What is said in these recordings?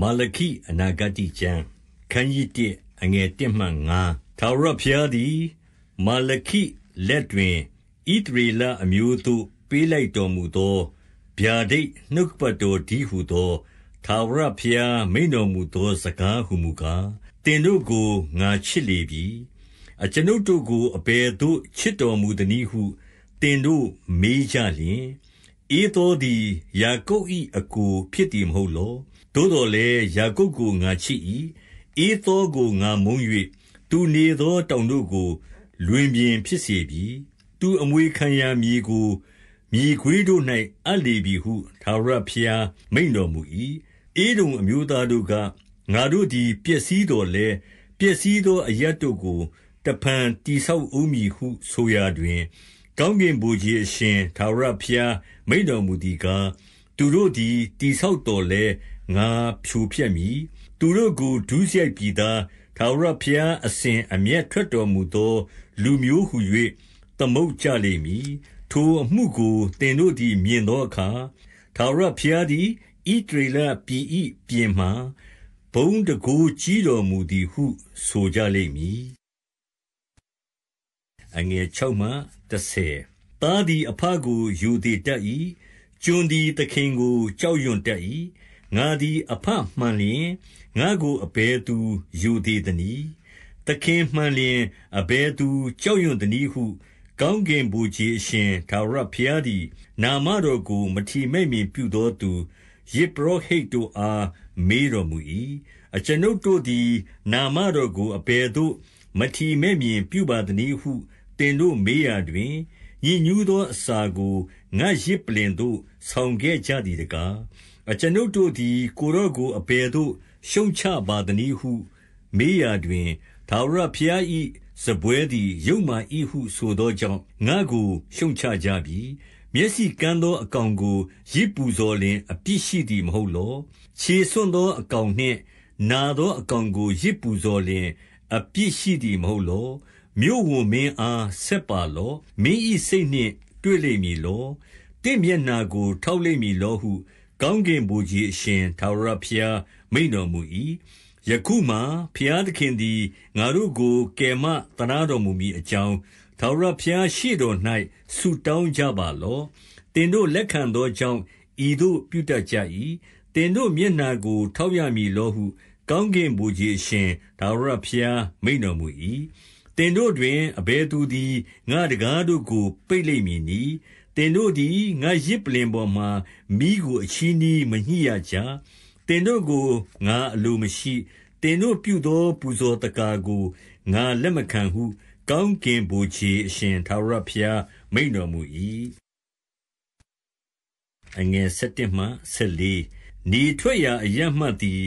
မာလခိအနာဂတိကျမ်းခန်းကြီးတအငယ်1မှ9ထာဝရဘုရားသည်မာလခိလက်တွင်ဣသရေလအမျိုးသို့ပေးလိုက်တော်မူသောဗျာဒိတ်နှုတ်ပတ်တော်ဒီဟုသောထာဝရဘုရားမိန်တော်မူသောစကားဟုမူကားတင်တို့ကိုငါချစ်လေပြီအကျွန်ုပ်တို့ကိုအဘယ်သို့ချစ်တော်မူသနည်းဟုတင်တို့မေးကြလျင်ဧသောသည်ယာကုပ်၏အကူဖြစ်သည်မဟုတ်လောသို့သော်လည်းယာကုပ်ကိုငါချစ်၏။ဧသောကိုငါမုန်း၍သူနေသောတောင်တို့ကို လွင်ပြင်ဖြစ်စေပြီ။သူအမွေခံရာမြေကိုမြေခွေးတို့၌အပ်လေပြီဟုထာဝရဘုရားမိန့်တော်မူ၏။ဧဒုံအမျိုးသားတို့က၊ငါတို့သည်ပျက်စီးသော်လည်း၊ပျက်စီးသောအရပ်တို့ကိုတဖန်တည်ဆောက်ဦးမည်ဟု ဆိုရာတွင်၊ကောင်းကင်ဗိုလ်ခြေအရှင်ထာဝရဘုရားမိန့်တော်မူသည်ကား၊သူတို့သည်တည်ဆောက်သော်လည်းငါဖြိုဖျက်မည်။သူတို့ကိုဒုစရိုက်ပြည်သား၊ထာဝရဘုရားအစဉ်အမျက်ထွက်တော်မူသော လူမျိုးဟူ၍သမုတ်ကြလိမ့်မည်။ထိုအမှုကိုသင်တို့သည်မြင်သောအခါ၊ထာဝရဘုရားသည်ဣသရေလပြည်၏ပြင်မှာဘုန်းတန်ခိုးကြီးတော်မူသည်ဟု ဆိုကြလိမ့်မည်။သားသည်အဘကိုရိုသေတတ်၏။ကျွန်သည်သခင်ကို ကြောက်ရွံ့တတ်၏ငါသည်အဘမှန်လျှင်၊ငါ့ကိုအဘယ်သူရိုသေသနည်း။သခင်မှန်လျှင်အဘယ်သူကြောက်ရွံ့သနည်းဟုကောင်းကင်ဗိုလ်ခြေအရှင်ထာဝရဘုရားသည်နာမတော်ကိုမထီမဲ့မြင်ပြုသောသူ၊ယဇ်ပုရောဟိတ်တို့အားမေးတော်မူ၏။အကျွန်ုပ်တို့သည်နာမတော်ကိုအဘယ်သို့ မထီမဲ့မြင်ပြုပါသနည်းဟုသင်တို့မေးရာတွင်၊ညစ်ညူးသောအစာကိုငါ့ယဇ်ပလ္လင်သို့ ဆောင်ခဲ့ကြသည်တကား။အကျွန်ုပ်တို့သည် ကိုယ်တော်ကိုအဘယ်သို့ရှုတ်ချပါသနည်းဟုမေးရာတွင်၊ထာဝရဘုရား၏စားပွဲသည်ယုတ်မာ၏ဟုဆိုသောကြောင့်၊ငါ့ကိုရှုတ်ချကြပြီ။မျက်စိကန်းသောအကောင်ကိုယဇ်ပူဇော်လျှင်အပြစ်ရှိသည်မဟုတ်လော။ခြေဆွံ့သောအကောင်နှင့် နာသောအကောင်ကိုယဇ်ပူဇော်လျှင် အပြစ်ရှိသည်မဟုတ်လော။မြို့ဝန်မင်းအားဆက်ပါလော့။မင်း၏စိတ်နှင့်တွေ့လိမ့်မည်လော။သင့်မျက်နှာကိုထောက်လိမ့်မည်လောဟုကောင်းကင်ဗိုလ်ခြေအရှင်ထာဝရဘုရား မိန့်တော်မူ၏။ယခုမှာဘုရားသခင်သည်ငါတို့ကိုကယ်မသနားတော်မူမည်အကြောင်း၊ထာဝရဘုရားရှေ့တော်၌ဆုတောင်းကြပါလော့။သင်တို့လက်ခံသောကြောင့်ဤသို့ပြုတတ်ကြ၏။သင်တို့မျက်နှာကို ထောက်ရမည်လောဟု ကောင်းကင်ဗိုလ်ခြေအရှင်ထာဝရဘုရားမိန့်တော်မူ၏။သင်တို့တွင်အဘယ်သူသည်ငါ့တံခါးတို့ကိုပိတ်လိမ့်မည်နည်းသင်တို့သည်ငါ့ယဇ်ပလ္လင်ပေါ်မှာမီးကိုအချည်းနှီးမညှိရကြ။သင်တို့ကိုငါအလိုမရှိ။သင်တို့ပြုသော ပူဇော်သက္ကာကိုငါလက်မခံဟု ကောင်းကင်ဗိုလ်ခြေအရှင်ထာဝရဘုရားမိန့်တော်မူ၏။နေထွက်ရာအရပ်မှသည်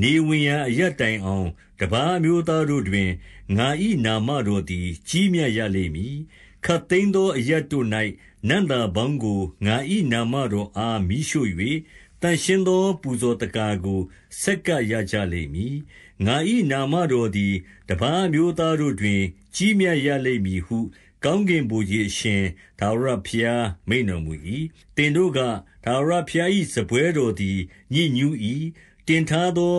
နေဝင်ရာအရပ်တိုင်အောင်တပါးအမျိုးသားတို့တွင်ငါ၏နာမတော်သည်ကြီးမြတ်ရလိမ့်မည်ခပ်သိမ်းသောအရပ်တို့၌နံ့သာပေါင်းကိုငါ၏နာမတော်အားမီးရှို့၍၊သန့်ရှင်းသော ပူဇော်သက္ကာကိုဆက်ကပ်ရကြလိမ့်မည်။ငါ၏နာမတော်သည်တပါးအမျိုးသားတို့တွင် ကြီးမြတ်ရလိမ့်မည်ဟု ကောင်းကင်ဗိုလ်ခြေအရှင်ထာဝရဘုရားမိန့်တော်မူ၏။သင်တို့က၊ထာဝရဘုရား၏စားပွဲတော်သည်ညစ်ညူး၏။တင်ထားသော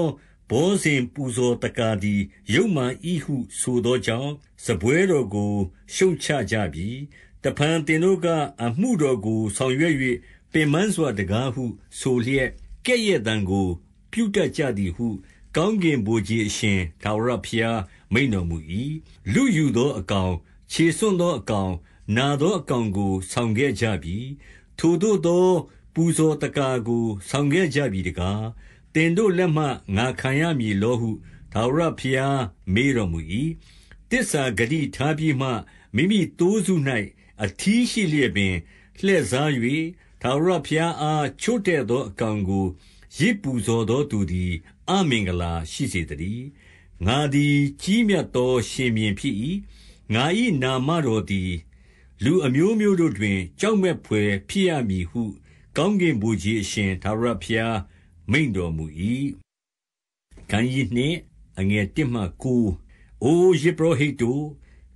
ဘောဇဉ်ပူဇော်သက္ကာသည်ယုတ်မာ၏ဟုဆိုသောကြောင့်၊စားပွဲတော်ကိုရှုတ်ချကြပြီ။တဖန်သင်တို့က၊အမှုတော်ကို ဆောင်ရွက်၍ပင်ပန်းစွာတကားဟု ဆိုလျက်၊ကဲ့ရဲ့သံကိုပြုတတ်ကြသည်ဟု ကောင်းကင်ဗိုလ်ခြေအရှင်ထာဝရဘုရားမိန့်တော်မူ၏။လုယူသောအကောင်၊ခြေဆွံ့သောအကောင်၊နာသောအကောင်ကို ဆောင်ခဲ့ကြပြီ။ထိုသို့သောပူဇော်သက္ကာကို ဆောင်ခဲ့ကြပြီတကား။သင်တို့လက်မှငါခံရမည်လောဟုထာဝရဘုရားမေးတော်မူ၏။သစ္စာဂတိထားပြီးမှ၊မိမိသိုးစု၌အထီးရှိလျက်ပင်လှည့်စား၍၊ထာဝရဘုရားအားချို့တဲ့သောအကောင်ကိုယဇ်ပူဇော်သောသူသည်အမင်္ဂလာရှိစေသတည်း။ငါသည်ကြီးမြတ်သောရှင်ဘုရင်ဖြစ်၏။ငါ၏နာမတော်သည်လူအမျိုးမျိုးတို့တွင် ကြောက်မက်ဘွယ်ဖြစ်ရမည်ဟု ကောင်းကင်ဗိုလ်ခြေအရှင်ထာဝရဘုရားမိန့်တော်မူ၏။ကံကြီးနှင့် အငယ်1မှ9အိုယဇ်ပုရောဟိတ်တို့၊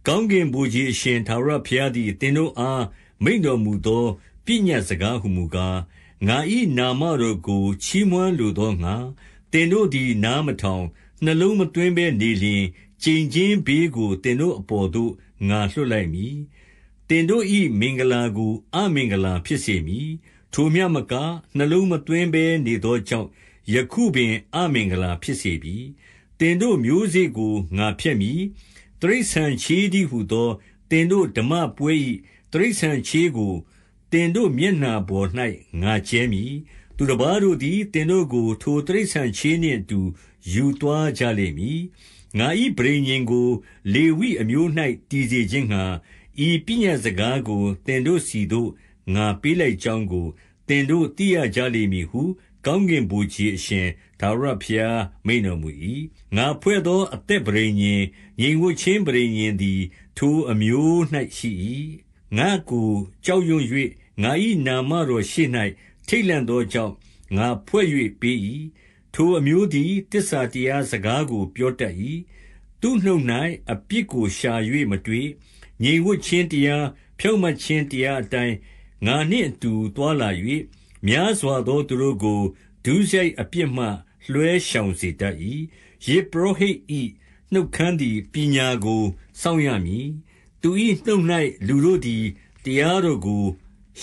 ကောင်းကင်ဗိုလ်ခြေအရှင်ထာဝရဘုရားသည်သင်တို့အားမိန့်တော်မူသောပညတ်စကားဟူမူကား၊ငါ၏နာမတော်ကိုချီးမွမ်းလိုသောငှါ၊သင်တို့သည် နားမထောင်၊နှလုံးမသွင်းဘဲနေလျှင်၊ကျိန်ခြင်းဘေးကိုသင်တို့အပေါ်သို့ငါလွှတ်လိုက်မည်။သင်တို့၏မင်္ဂလာကိုအမင်္ဂလာဖြစ်စေမည်ထိုမျှမကနှလုံးမသွင်းဘဲနေသောကြောင့်၊ယခုပင်အမင်္ဂလာ ဖြစ်စေပြီ။သင်တို့မျိုးစေ့ကိုငါဖျက်မည်။တိရစ္ဆာန်ချေးတည်းဟူသောသင်တို့ဓမ္မပွဲ၏တိရစ္ဆာန်ချေးကိုသင်တို့မျက်နှာပေါ်၌ငါကြဲမည်။သူတပါးတို့သည်သင်တို့ကို ထိုတိရစ္ဆာန်ချေးနှင့်အတူယူသွားကြလိမ့်မည်။ငါ၏ပဋိညာဉ်ကို လေဝိအမျိုး၌တည်စေခြင်းငှါဤပညတ်စကားကိုသင်တို့ဆီသို့ငါပေးလိုက်ကြောင်းကို သင်တို့သိရကြလိမ့်မည်ဟု ကောင်းကင်ဗိုလ်ခြေအရှင်ထာဝရဘုရားမိန့်တော်မူ၏။ငါဖွဲ့သောအသက်ပဋိညာဉ်၊ငြိမ်ဝပ်ခြင်းပဋိညာဉ်သည်ထိုအမျိုး၌ရှိ၏။ငါ့ကိုကြောက်ရွံ့၍ငါ၏နာမတော်ရှေ့၌ထိတ်လန့်သောကြောင့်ငါဖွဲ့၍ပေး၏။ထိုအမျိုးသည်သစ္စာတရားစကားကိုပြောတတ်၏။သူ့နှုတ်၌အပြစ်ကိုရှာ၍မတွေ့။ငြိမ်ဝပ်ခြင်းတရား၊ဖြောင့်မတ်ခြင်းတရားအတိုင်းငါနှင့်အတူသွားလာ၍များစွာသောသူတို့ကိုဒုစရိုက်အပြစ်မှ လွှဲရှောင်စေတတ်၏။ယဇ်ပုရောဟိတ်၏နှုတ်ခမ်းသည်ပညာကိုစောင့်ရမည်။သူ၏နှုတ်၌လူတို့သည်တရားတော်ကို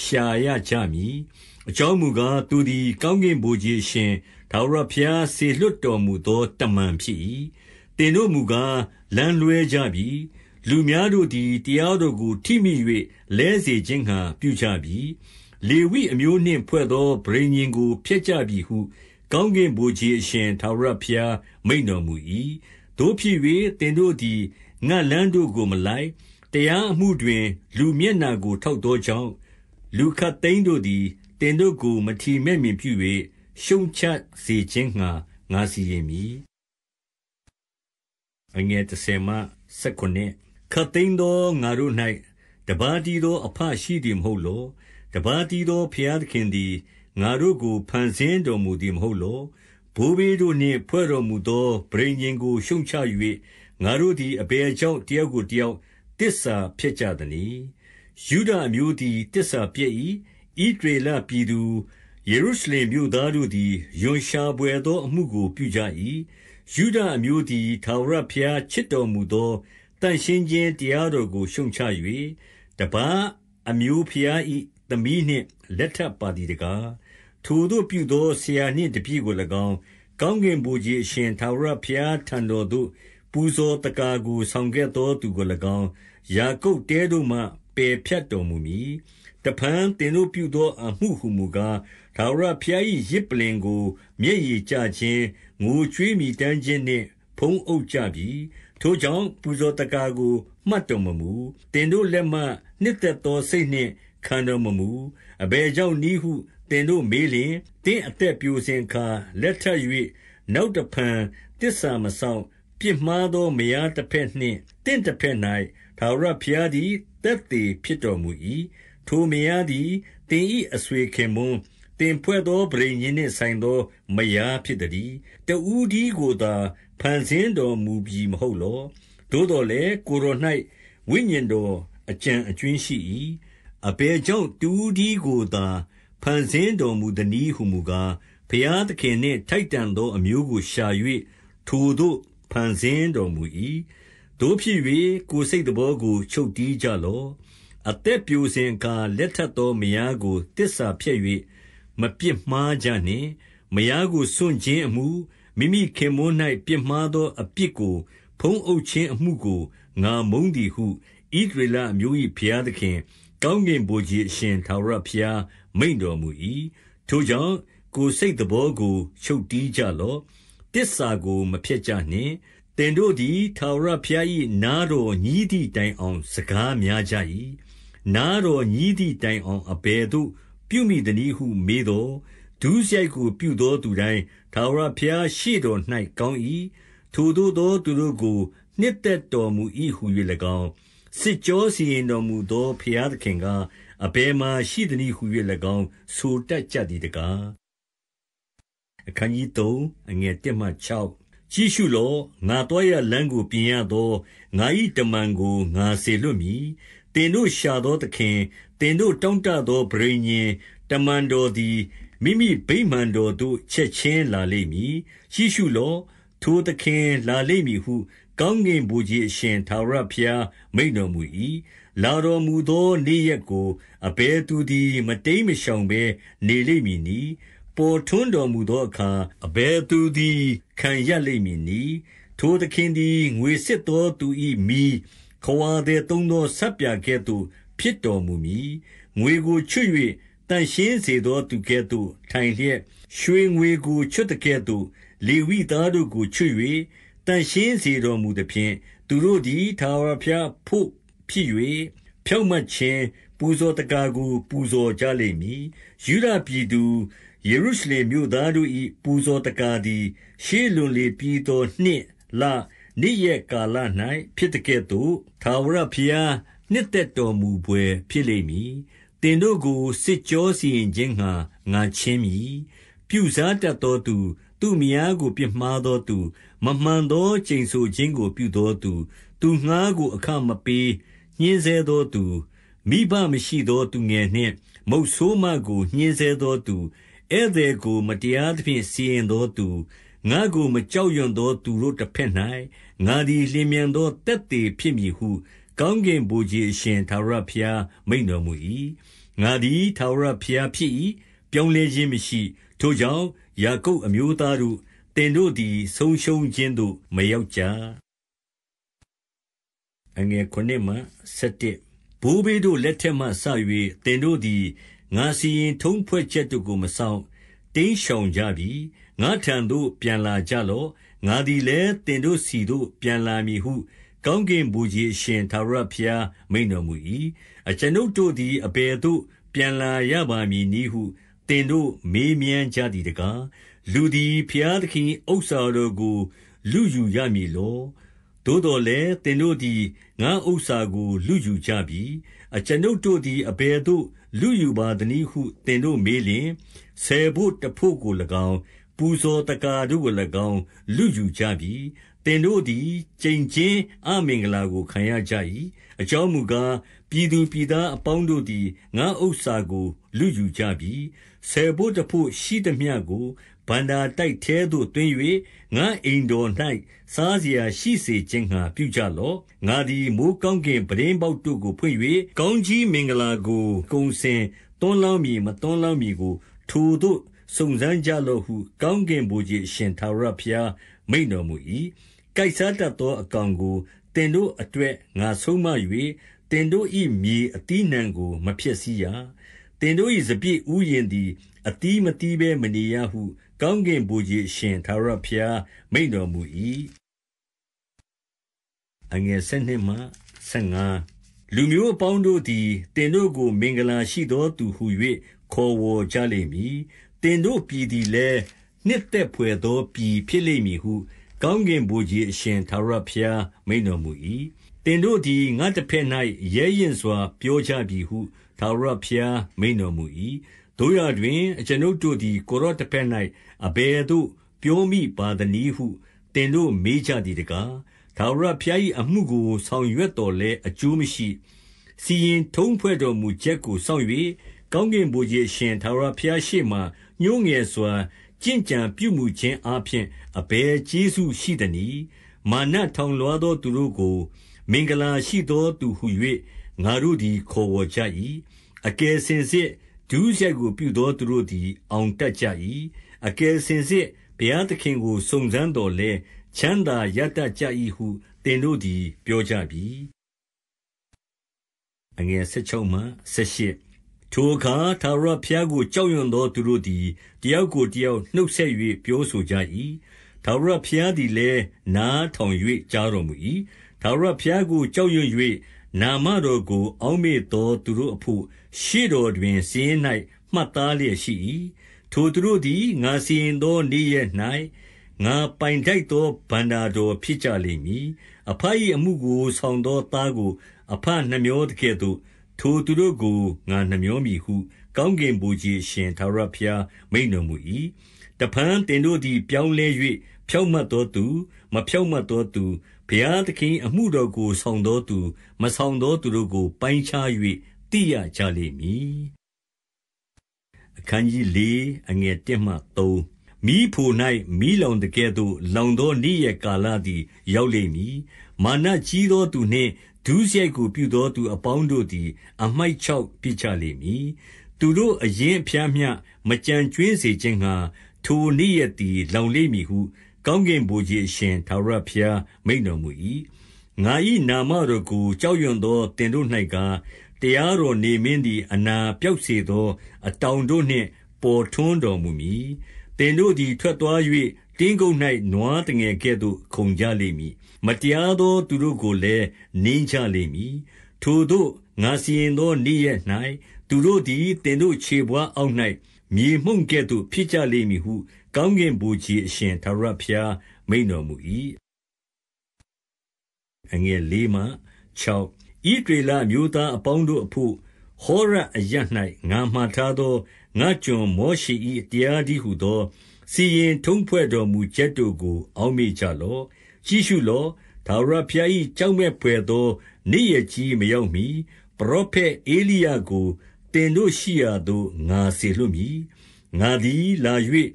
ရှာရကြမည်။အကြောင်းမူကား၊သူသည် ကောင်းကင်ဗိုလ်ခြေအရှင်ထာဝရဘုရားစေလွှတ်တော်မူသောတမန်ဖြစ်၏။သင်တို့မူကားလမ်းလွဲကြပြီလူများတို့သည်တရားတော်ကိုထိမိ၍လဲစေခြင်းငှါပြုကြပြီ။လေဝိအမျိုးနှင့်ဖွဲ့သောပဋိညာဉ်ကိုဖျက်ကြပြီဟု ကောင်းကင်ဗိုလ်ခြေအရှင်ထာဝရဘုရားမိန့်တော်မူ၏။သို့ဖြစ်၍သင်တို့သည်ငါ့လမ်းတို့ကိုမလိုက်၊တရားအမှုတွင် လူမျက်နှာကိုထောက်သောကြောင့်၊လူခပ်သိမ်းတို့သည်သင်တို့ကို မထီမဲ့မြင်ပြု၍ရှုတ်ချစေခြင်းငှါငါစီရင်မည်။ခပ်သိမ်းသောငါတို့၌တပါးတည်းသောအဘရှိသည်မဟုတ်လော။တပါးတည်းသောဘုရားသခင်သည်ငါတို့ကိုဖန်ဆင်းတော်မူသည်မဟုတ်လော။ဘိုးဘေးတို့နှင့်ဖွဲ့တော်မူသောပဋိညာဉ်ကို ရှုတ်ချ၍ငါတို့သည်အဘယ်ကြောင့်တယောက်ကိုတယောက်သစ္စာဖျက်ကြသနည်း။ယုဒအမျိုးသည်သစ္စာပျက်၏။ဣသရေလပြည်သူ၊ယေရုရှလင်မြို့သားတို့သည်ရွံရှာဘွယ်သောအမှုကိုပြုကြ၏။ယုဒအမျိုးသည်ထာဝရဘုရားချစ်တော်မူသောသန့်ရှင်းခြင်းတရားတော်ကိုရှုတ်ချ၍၊တပါးအမျိုးဘုရား၏သမီးနှင့်လက်ထပ်ပါသည်တကား။ထိုသို့ပြုသောဆရာနှင့်တပည့်ကို၎င်း၊ကောင်းကင်ဗိုလ်ခြေအရှင်ထာဝရဘုရားထံတော်သို့ပူဇော်သက္ကာကိုဆောင်ခဲ့သောသူကို၎င်း၊ယာကုပ်တဲတို့မှပယ်ဖြတ်တော်မူမည်။တဖန်သင်တို့ပြုသောအမှုဟူမူကား၊ထာဝရဘုရား၏ယဇ်ပလ္လင်ကို မျက်ရည်ကျခြင်း၊ငိုကြွေးမြည်တမ်းခြင်းနှင့် ဖုံးအုပ်ကြပြီ။ထိုကြောင့်ပူဇော်သက္ကာကို မှတ်တော်မမူ။သင်တို့လက်မှနှစ်သက်သောစိတ်နှင့်ခံတော်မမူ။အဘယ်ကြောင့်နည်းဟုသင်တို့မေးလျှင်၊သင့်အသက်ပျိုစဉ်အခါလက်ထပ်၍နောက်တဖန်သစ္စာမစောင့်၊ပြစ်မှားသောမယားတဘက်နှင့်သင့်တဘက်၌ထာဝရဘုရားသည်သက်သေဖြစ်တော်မူ၏။ထိုမယားသည်သင်၏အဆွေခင်ပွန်း၊သင်ဖွဲ့သောပဋိညာဉ်နှင့်ဆိုင်သောမယားဖြစ်သတည်း။တဦးတည်းကိုသာဖန်ဆင်းတော်မူပြီမဟုတ်လော။သို့သော်လည်းကိုယ်တော်၌ဝိညာဉ်တော်အကျန်အကြွင်းရှိ၏။အဘယ်ကြောင့်တူးတည်းကိုသာဖန်ဆင်းတော်မူသနည်းဟူမူကား၊ဘုရားသခင်နှင့် ထိုက်တန်သောအမျိုးကိုရှာ၍ထိုသို့ဖန်ဆင်းတော်မူ၏။သို့ဖြစ်၍ကိုယ်စိတ်သဘောကိုချုပ်တည်းကြလော့။အသက်ပျိုစဉ်အခါလက်ထပ်သောမယားကိုသစ္စာဖျက်၍မပြစ်မှားကြနှင့်။မယားကိုစွန့်ခြင်းအမှုမိမိခင်ပွန်း၌ပြစ်မှားသော အပြစ်ကိုဖုံးအုပ်ခြင်းအမှုကိုငါမုန်းသည်ဟုဣသရေလအမျိုး၏ဘုရားသခင်၊ကောင်းကင်ဗိုလ်ခြေအရှင်ထာဝရဘုရားမိန့်တော်မူ၏။ထိုကြောင့်၊ကိုယ်စိတ်သဘောကို ချုပ်တည်းကြလော့။သစ္စာကို မဖျက်ကြနှင့်။သင်တို့သည်ထာဝရဘုရား၏နားတော်ညည်းသည်တိုင်အောင် စကားများကြ၏။နားတော်ညည်းသည်တိုင်အောင်အဘယ်သို့ ပြုမိသနည်းဟုမေးသော်ဒုစရိုက်ကိုပြုသောသူတိုင်းထာဝရဘုရားရှေ့တော်၌ကောင်း၏။ထိုသို့သောသူတို့ကိုနှစ်သက်တော်မူ၏ဟူ၍၎င်း၊စစ်ကြောစီရင်တော်မူသောဘုရားသခင်ကား၊အဘယ်မှာရှိသနည်းဟူ၍၎င်းဆိုတတ်ကြသည်တကား။3ကြည့်ရှုလော့။ငါသွားရာလမ်းကိုပြင်ရသောငါ၏တမန်ကိုငါစေလွှတ်မည်။သင်တို့ရှာသောသခင်၊သင်တို့တောင့်တသောပဋိညာဉ်၊တမန်တော်သည်မိမိဗိမာန်တော်သို့ချက်ခြင်းလာလိမ့်မည်။ကြည့်ရှုလော့။ထိုသခင်လာလိမ့်မည်ဟု ကောင်းကင်ဗိုလ်ခြေအရှင်ထာဝရဘုရားမိန့်တော်မူ၏။လာတော်မူသောနေ့ရက်ကိုအဘယ်သူသည် မတိမ်းမရှောင်ဘဲနေလိမ့်မည်နည်း။ပေါ်ထွန်းတော်မူသောအခါအဘယ်သူသည်ခံရလိမ့်မည်နည်း။ထိုသခင်သည်ငွေစစ်သောသူ၏မီး၊ခဝါသည်သုံးသောဆပ်ပြာကဲ့သို့ ဖြစ်တော်မူမည်။ငွေကိုချွတ်၍သန့်ရှင်းစေသောသူကဲ့သို့ ထိုင်လျက်၊ရွှေငွေကို ချွတ်သကဲ့သို့ လေဝိသားတို့ကိုချွတ်၍သန့်ရှင်းစေတော်မူသဖြင့်၊သူတို့သည်ထာဝရဘုရားအဘို့ဖြစ်၍ဖြောင့်မတ်ခြင်းပူဇော်သက္ကာကို ပူဇော်ကြလိမ့်မည်။ယုဒပြည်သူ၊ယေရုရှလင်မြို့သားတို့၏ပူဇော်သက္ကာသည်ရှေးလွန်လေပြီးသောနှစ်၊လ၊နေ့ရက်ကာလ၌ဖြစ်သကဲ့သို့ထာဝရဘုရား နှစ်သက်တော်မူဘွယ်ဖြစ်လိမ့်မည်။သင်တို့ကိုစစ်ကြောစီရင်ခြင်းငှါငါချဉ်းမည်။ပြုစားတတ်သောသူ၊သူ့မယားကို ပြစ်မှားသောသူ၊မမှန်သောကျိန်ဆိုခြင်းကို ပြုသောသူ၊သူငှါးကိုအခမပေးညှဉ်းဆဲသောသူ၊မိဘမရှိသောသူငယ်နှင့်မုတ်ဆိုးမကိုညှဉ်းဆဲသောသူ၊ဧည့်သည်ကို မတရားသဖြင့်စီရင်သောသူ၊ငါ့ကိုမကြောက်ရွံ့သောသူတို့တဘက်၌ငါသည်လျင်မြန်သောသက်သေဖြစ်မည်ဟုကောင်းကင်ဗိုလ်ခြေအရှင်ထာဝရဘုရားမိန့်တော်မူ၏။ငါသည်ထာဝရဘုရားဖြစ်၏။ပြောင်းလဲခြင်းမရှိ။ထိုကြောင့်၊ယာကုပ်အမျိုးသားတို့၊သင်တို့သည် ဆုံးရှုံးခြင်းသို့မရောက်ကြ။ဘိုးဘေးတို့လက်ထက်မှစ၍သင်တို့သည်ငါစီရင်ထုံးဖွဲ့ချက်တို့ကိုမစောင့်၊တိမ်းရှောင်ကြပြီ။ငါ့ထံသို့ ပြန်လာကြလော့။ငါသည်လည်းသင်တို့ဆီသို့ပြန်လာမည်ဟုကောင်းကင်ဗိုလ်ခြေအရှင်ထာဝရဘုရားမိန့်တော်မူ၏။အကျွန်ုပ်တို့သည်အဘယ်သို့ ပြန်လာရပါမည်နည်းဟု သင်တို့မေးမြန်းကြသည်တကား။လူသည်ဘုရားသခင်၏ဥစ္စာတော်ကိုလုယူရမည်လော။သို့သော်လည်း၊သင်တို့သည်ငါ့ဥစ္စာကိုလုယူကြပြီ။အကျွန်ုပ်တို့သည်အဘယ်သို့လုယူပါသနည်းဟု သင်တို့မေးလျှင်၊ဆယ်ဘို့တဘို့ကို၎င်း၊ပူဇော်သက္ကာတို့ကို၎င်းလုယူကြပြီသင်တို့သည်ကျိန်ခြင်းအမင်္ဂလာကိုခံရကြ၏။အကြောင်းမူကား၊ပြည်သူပြည်သားအပေါင်းတို့သည်ငါ့ဥစ္စာကိုလုယူကြပြီ။ဆယ်ဘို့တဘို့ရှိသမျှကိုဘဏ္ဍာတိုက်ထဲသို့သွင်း၍ငါ့အိမ်တော်၌စားစရာရှိစေခြင်းငှါပြုကြလော့။ငါသည်မိုဃ်းကောင်းကင်ပြတင်းပေါက်တို့ကိုဖွင့်၍ကောင်းကြီးမင်္ဂလာကိုကုန်စင်သွန်းလောင်းမည်မသွန်းလောင်းမည်ကို ထိုသို့စုံစမ်းကြလော့ဟုကောင်းကင်ဗိုလ်ခြေအရှင်ထာဝရဘုရားမိန့်တော်မူ၏။ကိုက်စားတတ်သောအကောင်ကိုသင်တို့အတွက်ငါဆုံးမ၍၊သင်တို့၏မြေအသီးအနှံကို မဖျက်ဆီးရ။သင်တို့၏စပျစ်ဥယျာဉ်သည်အသီးမသီးဘဲမနေရဟု ကောင်းကင်ဗိုလ်ခြေအရှင်ထာဝရဘုရားမိန့်တော်မူ၏။လူမျိုးအပေါင်းတို့သည်သင်တို့ကိုမင်္ဂလာရှိသောသူဟူ၍ခေါ်ဝေါ်ကြလိမ့်မည်။သင်တို့ပြည်သည်လည်းနှစ်သက်ဘွယ်သောပြည်ဖြစ်လိမ့်မည်ဟုကောင်းကင်ဗိုလ်ခြေအရှင်ထာဝရဘုရားမိန့်တော်မူ၏။သင်တို့သည်ငါ့တဘက်၌ရဲရင့်စွာပြောကြပြီဟုထာဝရဘုရားမိန့်တော်မူ၏။သို့ရာတွင်အကျွန်ုပ်တို့သည်ကိုယ်တော်တဘက်၌အဘယ်သို့ပြောမိပါသနည်းဟုသင်တို့မေးကြသည်တကား။ထာဝရဘုရား၏အမှုကိုဆောင်ရွက်သော်လည်းအကျိုးမရှိ။စီရင်ထုံးဖွဲ့တော်မူချက်ကိုစောင့်၍၊ကောင်းကင်ဗိုလ်ခြေအရှင်ထာဝရဘုရားရှေ့မှာညှိုးငယ်စွာကျင့်ကြံပြုမူခြင်းအားဖြင့်အဘယ်ကျေးဇူးရှိသနည်း။မာနထောင်လွှားသော သူတို့ကို မင်္ဂလာရှိသောသူဟူ၍ငါတို့သည်ခေါ်ဝေါ်ကြ၏။အကယ်စင်စစ်ဒုစရိုက်ကို ပြုသောသူတို့သည် အောင်တတ်ကြ၏။အကယ်စင်စစ်ဘုရားသခင်ကိုစုံစမ်းသော်လည်းချမ်းသာရတတ်ကြ၏ဟုသင်တို့သည် ပြောကြပြီ။16ထိုအခါထာဝရဘုရားကိုကြောက်ရွံ့သောသူတို့သည်တယောက်ကိုတယောက်နှုတ်ဆက်၍ပြောဆိုကြ၏။ထာဝရဘုရားသည်လည်းနားထောင်၍ကြားတော်မူ၏။ထာဝရဘုရားကိုကြောက်ရွံ့၍နာမတော်ကို အောက်မေ့သောသူတို့အဘို့ရှေ့တော်တွင်စာရင်း၌မှတ်သားလျက်ရှိ၏။ထိုသူတို့သည်ငါစီရင်သောနေ့ရက်၌ငါပိုင်ထိုက်သောဘဏ္ဍာတော်ဖြစ်ကြလိမ့်မည်။အဘ၏အမှုကိုဆောင်သောသားကိုအဘနှမြောသကဲ့သို့ထိုသူတို့ကိုငါနှမြောမည်ဟု ကောင်းကင်ဗိုလ်ခြေအရှင်ထာဝရဘုရား မိန့်တော်မူ၏။တဖန်သင်တို့သည်ပြောင်းလဲ၍ဖြောင့်မတ်သောသူ၊မဖြောင့်မတ်သောသူ၊ဘုရားသခင်၏အမှုတော်ကိုဆောင်သောသူ၊မဆောင်သောသူတို့ကိုပိုင်းခြား၍သိရကြလိမ့်မည်။4အနက်ငယ်1မီးဖို၌မီးလောင်သကဲ့သို့လောင်သောနေ့ရက်ကာလသည် ရောက်လိမ့်မည်။မာနကြီးသောသူနှင့်ဒုစရိုက်ကိုပြုသောသူအပေါင်းတို့သည် အမှိုက်ချောက်ပစ်ကြလိမ့်မည်။သူတို့အရင်းအဖျားမျှမကျန်ကြွင်းစေခြင်းငှါထိုနေ့ရက်သည်လောင်လိမ့်မည်ဟု ကောင်းကင်ဗိုလ်ခြေအရှင်ထာဝရဘုရားမိန့်တော်မူ၏။ငါ၏နာမတော်ကိုကြောက်ရွံ့သောသင်တို့၌ကား၊တရားတော်နေမင်းသည် အနာပျောက်စေသော အတောင်တို့နှင့်ပေါ်ထွန်းတော်မူမည်။သင်တို့သည်ထွက်သွား၍တင်းကုပ်၌နွားသငယ်ကဲ့သို့ခုန်ကြလိမ့်မည်။မတရားသောသူတို့ကိုလည်းနင်းကြလိမ့်မည်။ထိုသို့ငါစီရင်သောနေ့ရက်၌သူတို့သည်သင်တို့ခြေဘဝါးအောက်၌မြေမှုန့်ကဲ့သို့ဖြစ်ကြလိမ့်မည်ဟု ကောင်းကင်ဗိုလ်ခြေအရှင်ထာဝရဘုရားမိန့်တော်မူ၏။ဣသရေလအမျိုးသားအပေါင်းတို့အဘို့ဟောရပ်အရပ်၌ငါမှာထားသောငါ့ကျွန်မောရှေ၏တရားတည်းဟူသောစီရင်ထုံးဖွဲ့တော်မူချက်တို့ကိုအောက်မေ့ကြလော့။ကြည့်ရှုလော့။ထာဝရဘုရား၏ကြောက်မက်ဘွယ်သောနေ့ရက်ကြီးမရောက်မှီ၊ပရောဖက်ဧလိယကိုသင်တို့ရှိရာသို့ငါစေလွှတ်မည်။ငါသည်လာ၍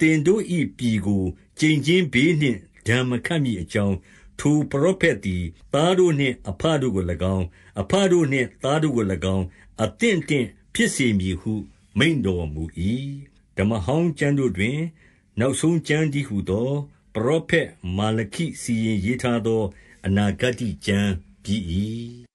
သင်တို့၏ပြည်ကိုကျိန်ခြင်းဘေးနှင့်ဒဏ်မခတ်မည်အကြောင်း၊ထိုပရောဖက်သည်သားတို့နှင့်အဘတို့ကို၎င်း၊အဘတို့နှင့်သားတို့ကို၎င်းအသင့်အတင့်ဖြစ်စေမည်ဟုမိန့်တော်မူ၏။ဓမ္မဟောင်းကျမ်းတို့တွင် နောက်ဆုံးကျမ်းတည်းဟူသောပရောဖက်မာလခိစီရင်ရေးထားသောအနာဂတ္တိကျမ်းဖြစ်၏။